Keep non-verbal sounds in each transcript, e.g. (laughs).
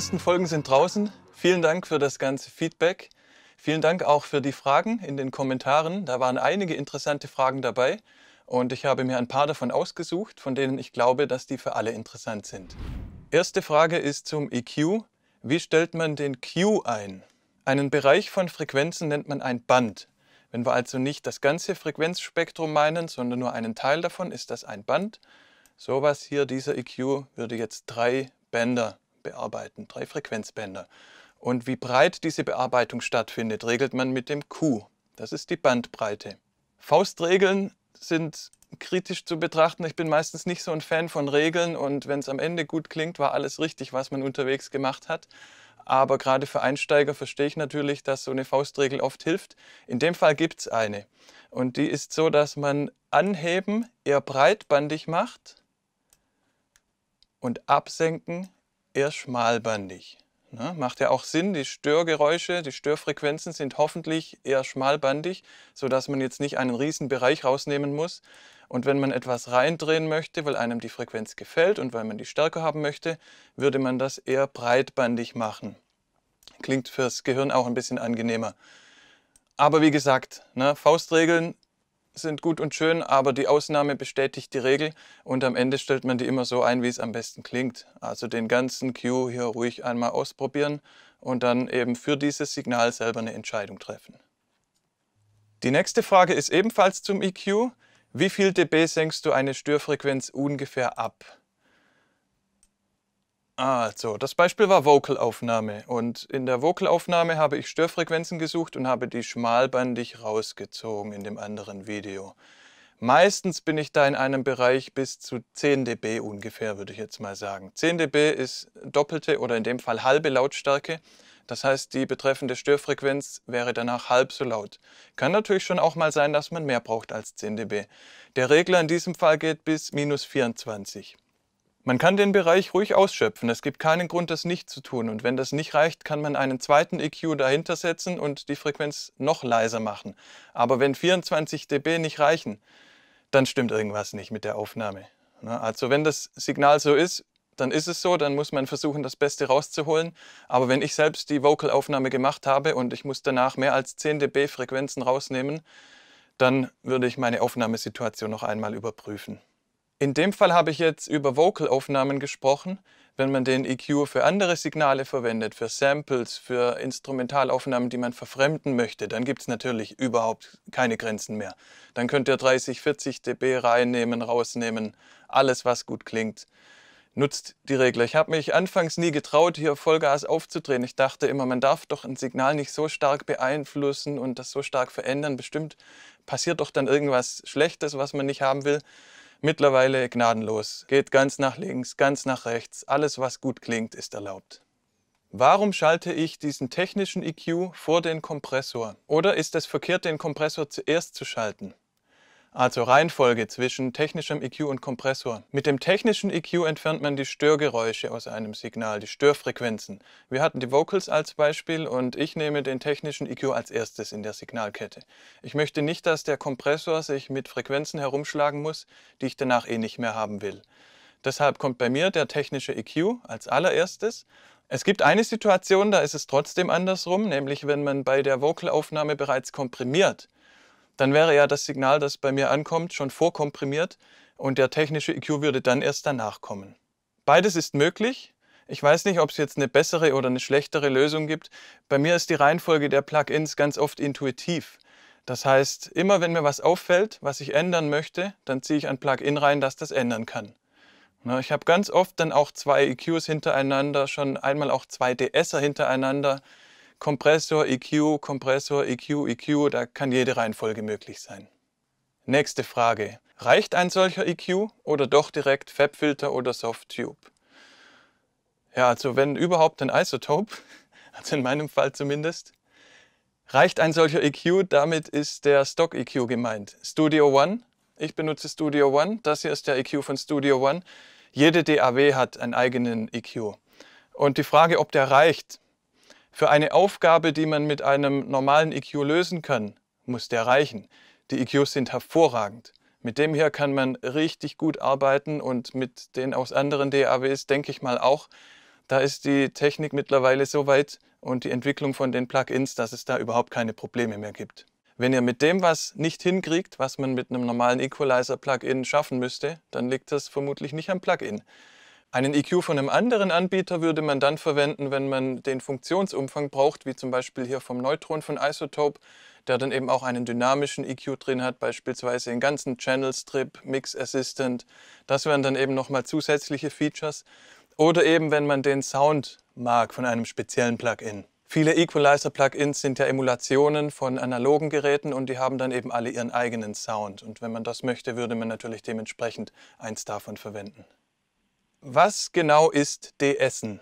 ersten Folgen sind draußen. Vielen Dank für das ganze Feedback. Vielen Dank auch für die Fragen in den Kommentaren. Da waren einige interessante Fragen dabei und ich habe mir ein paar davon ausgesucht, von denen ich glaube, dass die für alle interessant sind. Erste Frage ist zum EQ. Wie stellt man den Q ein? Einen Bereich von Frequenzen nennt man ein Band. Wenn wir also nicht das ganze Frequenzspektrum meinen, sondern nur einen Teil davon, ist das ein Band. Sowas hier, dieser EQ, würde jetzt drei Bänder bearbeiten, drei Frequenzbänder. Und wie breit diese Bearbeitung stattfindet, regelt man mit dem Q. Das ist die Bandbreite. Faustregeln sind kritisch zu betrachten. Ich bin meistens nicht so ein Fan von Regeln und wenn es am Ende gut klingt, war alles richtig, was man unterwegs gemacht hat. Aber gerade für Einsteiger verstehe ich natürlich, dass so eine Faustregel oft hilft. In dem Fall gibt es eine. Und die ist so, dass man Anheben eher breitbandig macht und Absenken eher schmalbandig. Ne? Macht ja auch Sinn, die Störgeräusche, die Störfrequenzen sind hoffentlich eher schmalbandig, sodass man jetzt nicht einen riesen Bereich rausnehmen muss. Und wenn man etwas reindrehen möchte, weil einem die Frequenz gefällt und weil man die stärker haben möchte, würde man das eher breitbandig machen. Klingt fürs Gehirn auch ein bisschen angenehmer. Aber wie gesagt, ne, Faustregeln sind gut und schön, aber die Ausnahme bestätigt die Regel und am Ende stellt man die immer so ein, wie es am besten klingt. Also den ganzen Cue hier ruhig einmal ausprobieren und dann eben für dieses Signal selber eine Entscheidung treffen. Die nächste Frage ist ebenfalls zum EQ. Wie viel dB senkst du eine Störfrequenz ungefähr ab? Also, das Beispiel war Vocalaufnahme und in der Vocalaufnahme habe ich Störfrequenzen gesucht und habe die schmalbandig rausgezogen in dem anderen Video. Meistens bin ich da in einem Bereich bis zu 10 dB ungefähr, würde ich jetzt mal sagen. 10 dB ist doppelte oder in dem Fall halbe Lautstärke. Das heißt, die betreffende Störfrequenz wäre danach halb so laut. Kann natürlich schon auch mal sein, dass man mehr braucht als 10 dB. Der Regler in diesem Fall geht bis minus 24. Man kann den Bereich ruhig ausschöpfen. Es gibt keinen Grund, das nicht zu tun. Und wenn das nicht reicht, kann man einen zweiten EQ dahinter setzen und die Frequenz noch leiser machen. Aber wenn 24 dB nicht reichen, dann stimmt irgendwas nicht mit der Aufnahme. Ne? Also wenn das Signal so ist, dann ist es so, dann muss man versuchen, das Beste rauszuholen. Aber wenn ich selbst die Vocalaufnahme gemacht habe und ich muss danach mehr als 10 dB Frequenzen rausnehmen, dann würde ich meine Aufnahmesituation noch einmal überprüfen. In dem Fall habe ich jetzt über Vocal-Aufnahmen gesprochen. Wenn man den EQ für andere Signale verwendet, für Samples, für Instrumentalaufnahmen, die man verfremden möchte, dann gibt es natürlich überhaupt keine Grenzen mehr. Dann könnt ihr 30, 40 dB reinnehmen, rausnehmen, alles was gut klingt. Nutzt die Regler. Ich habe mich anfangs nie getraut, hier Vollgas aufzudrehen. Ich dachte immer, man darf doch ein Signal nicht so stark beeinflussen und das so stark verändern. Bestimmt passiert doch dann irgendwas Schlechtes, was man nicht haben will. Mittlerweile gnadenlos, geht ganz nach links, ganz nach rechts, alles was gut klingt, ist erlaubt. Warum schalte ich diesen technischen EQ vor den Kompressor? Oder ist es verkehrt, den Kompressor zuerst zu schalten? also Reihenfolge zwischen technischem EQ und Kompressor. Mit dem technischen EQ entfernt man die Störgeräusche aus einem Signal, die Störfrequenzen. Wir hatten die Vocals als Beispiel und ich nehme den technischen EQ als erstes in der Signalkette. Ich möchte nicht, dass der Kompressor sich mit Frequenzen herumschlagen muss, die ich danach eh nicht mehr haben will. Deshalb kommt bei mir der technische EQ als allererstes es gibt eine Situation, da ist es trotzdem andersrum, nämlich wenn man bei der Vocalaufnahme bereits komprimiert dann wäre ja das Signal, das bei mir ankommt, schon vorkomprimiert und der technische EQ würde dann erst danach kommen. Beides ist möglich. Ich weiß nicht, ob es jetzt eine bessere oder eine schlechtere Lösung gibt. Bei mir ist die Reihenfolge der Plugins ganz oft intuitiv. Das heißt, immer wenn mir was auffällt, was ich ändern möchte, dann ziehe ich ein Plugin rein, das das ändern kann. Ich habe ganz oft dann auch zwei EQs hintereinander, schon einmal auch zwei DSer hintereinander Kompressor, EQ, Kompressor, EQ, EQ, da kann jede Reihenfolge möglich sein. Nächste Frage. Reicht ein solcher EQ oder doch direkt FabFilter oder SoftTube? Ja, also wenn überhaupt ein Isotope, (laughs) also in meinem Fall zumindest, reicht ein solcher EQ, damit ist der Stock EQ gemeint. Studio One, ich benutze Studio One, das hier ist der EQ von Studio One. Jede DAW hat einen eigenen EQ. Und die Frage, ob der reicht, für eine Aufgabe, die man mit einem normalen EQ lösen kann, muss der reichen. Die EQs sind hervorragend. Mit dem hier kann man richtig gut arbeiten und mit den aus anderen DAWs denke ich mal auch. Da ist die Technik mittlerweile so weit und die Entwicklung von den Plugins, dass es da überhaupt keine Probleme mehr gibt. Wenn ihr mit dem was nicht hinkriegt, was man mit einem normalen Equalizer-Plugin schaffen müsste, dann liegt das vermutlich nicht am Plugin. Einen EQ von einem anderen Anbieter würde man dann verwenden, wenn man den Funktionsumfang braucht, wie zum Beispiel hier vom Neutron von Isotope, der dann eben auch einen dynamischen EQ drin hat, beispielsweise den ganzen Channel Strip, Mix Assistant. Das wären dann eben nochmal zusätzliche Features. Oder eben, wenn man den Sound mag von einem speziellen Plugin. Viele Equalizer-Plugins sind ja Emulationen von analogen Geräten und die haben dann eben alle ihren eigenen Sound. Und wenn man das möchte, würde man natürlich dementsprechend eins davon verwenden. Was genau ist Deessen?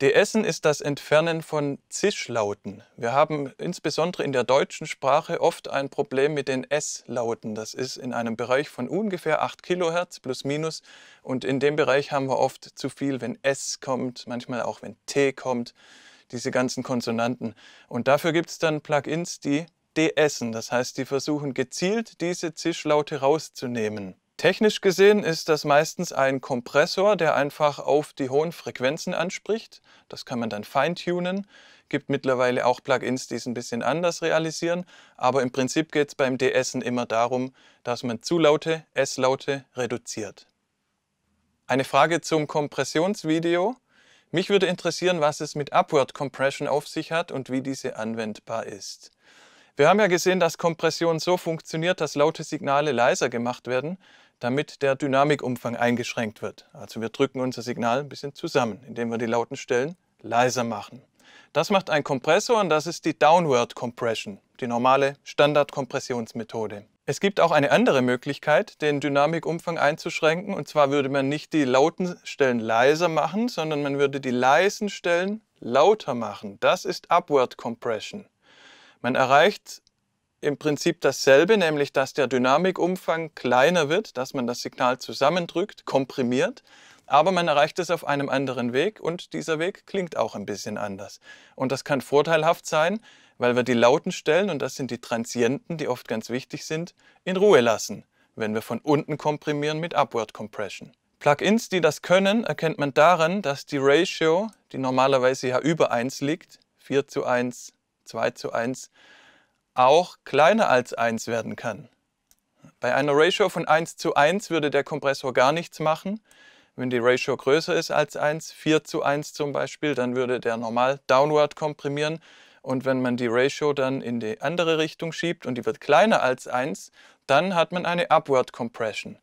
Deessen ist das Entfernen von Zischlauten. Wir haben insbesondere in der deutschen Sprache oft ein Problem mit den S-Lauten. Das ist in einem Bereich von ungefähr 8 Kilohertz plus minus. Und in dem Bereich haben wir oft zu viel, wenn S kommt, manchmal auch wenn T kommt, diese ganzen Konsonanten. Und dafür gibt es dann Plugins, die deessen. Das heißt, die versuchen gezielt diese Zischlaute rauszunehmen. Technisch gesehen ist das meistens ein Kompressor, der einfach auf die hohen Frequenzen anspricht. Das kann man dann feintunen. Gibt mittlerweile auch Plugins, die es ein bisschen anders realisieren. Aber im Prinzip geht es beim DSen immer darum, dass man zu laute S-Laute reduziert. Eine Frage zum Kompressionsvideo. Mich würde interessieren, was es mit Upward Compression auf sich hat und wie diese anwendbar ist. Wir haben ja gesehen, dass Kompression so funktioniert, dass laute Signale leiser gemacht werden damit der Dynamikumfang eingeschränkt wird. Also wir drücken unser Signal ein bisschen zusammen, indem wir die lauten Stellen leiser machen. Das macht ein Kompressor und das ist die Downward Compression, die normale Standardkompressionsmethode. Es gibt auch eine andere Möglichkeit, den Dynamikumfang einzuschränken. Und zwar würde man nicht die lauten Stellen leiser machen, sondern man würde die leisen Stellen lauter machen. Das ist Upward Compression. Man erreicht im Prinzip dasselbe, nämlich dass der Dynamikumfang kleiner wird, dass man das Signal zusammendrückt, komprimiert, aber man erreicht es auf einem anderen Weg und dieser Weg klingt auch ein bisschen anders. Und das kann vorteilhaft sein, weil wir die lauten Stellen, und das sind die Transienten, die oft ganz wichtig sind, in Ruhe lassen, wenn wir von unten komprimieren mit Upward Compression. Plugins, die das können, erkennt man daran, dass die Ratio, die normalerweise ja über 1 liegt, 4 zu 1, 2 zu 1, auch kleiner als 1 werden kann. Bei einer Ratio von 1 zu 1 würde der Kompressor gar nichts machen. Wenn die Ratio größer ist als 1, 4 zu 1 zum Beispiel, dann würde der normal downward komprimieren. Und wenn man die Ratio dann in die andere Richtung schiebt und die wird kleiner als 1, dann hat man eine upward compression.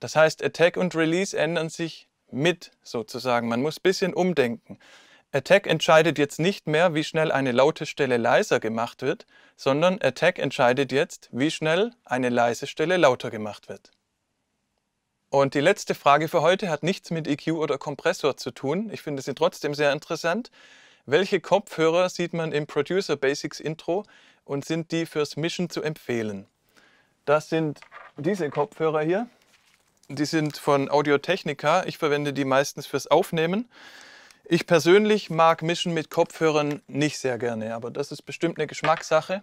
Das heißt, Attack und Release ändern sich mit sozusagen. Man muss ein bisschen umdenken. Attack entscheidet jetzt nicht mehr, wie schnell eine laute Stelle leiser gemacht wird, sondern Attack entscheidet jetzt, wie schnell eine leise Stelle lauter gemacht wird. Und die letzte Frage für heute hat nichts mit EQ oder Kompressor zu tun. Ich finde sie trotzdem sehr interessant. Welche Kopfhörer sieht man im Producer Basics Intro und sind die fürs Mischen zu empfehlen? Das sind diese Kopfhörer hier. Die sind von Audio Technica. Ich verwende die meistens fürs Aufnehmen. Ich persönlich mag Mischen mit Kopfhörern nicht sehr gerne, aber das ist bestimmt eine Geschmackssache.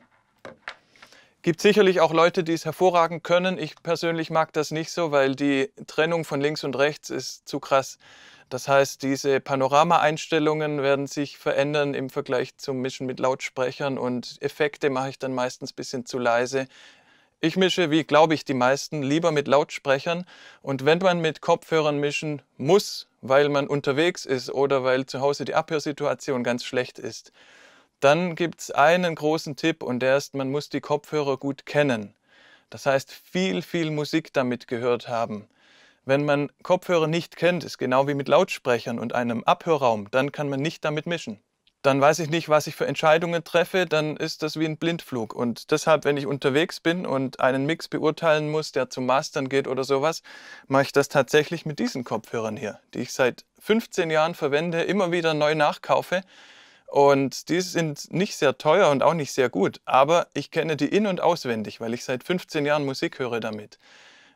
Gibt sicherlich auch Leute, die es hervorragend können. Ich persönlich mag das nicht so, weil die Trennung von links und rechts ist zu krass. Das heißt, diese Panorama-Einstellungen werden sich verändern im Vergleich zum Mischen mit Lautsprechern und Effekte mache ich dann meistens ein bisschen zu leise. Ich mische, wie glaube ich die meisten, lieber mit Lautsprechern und wenn man mit Kopfhörern mischen muss, weil man unterwegs ist oder weil zu Hause die Abhörsituation ganz schlecht ist. Dann gibt es einen großen Tipp und der ist, man muss die Kopfhörer gut kennen. Das heißt, viel, viel Musik damit gehört haben. Wenn man Kopfhörer nicht kennt, ist genau wie mit Lautsprechern und einem Abhörraum, dann kann man nicht damit mischen dann weiß ich nicht, was ich für Entscheidungen treffe, dann ist das wie ein Blindflug. Und deshalb, wenn ich unterwegs bin und einen Mix beurteilen muss, der zum Mastern geht oder sowas, mache ich das tatsächlich mit diesen Kopfhörern hier, die ich seit 15 Jahren verwende, immer wieder neu nachkaufe. Und die sind nicht sehr teuer und auch nicht sehr gut, aber ich kenne die in- und auswendig, weil ich seit 15 Jahren Musik höre damit.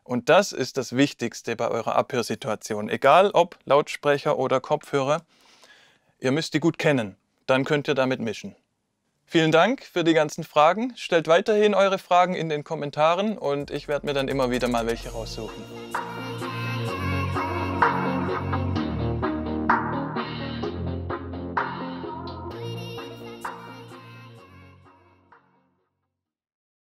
Und das ist das Wichtigste bei eurer Abhörsituation, egal ob Lautsprecher oder Kopfhörer. Ihr müsst die gut kennen dann könnt ihr damit mischen. Vielen Dank für die ganzen Fragen. Stellt weiterhin eure Fragen in den Kommentaren und ich werde mir dann immer wieder mal welche raussuchen.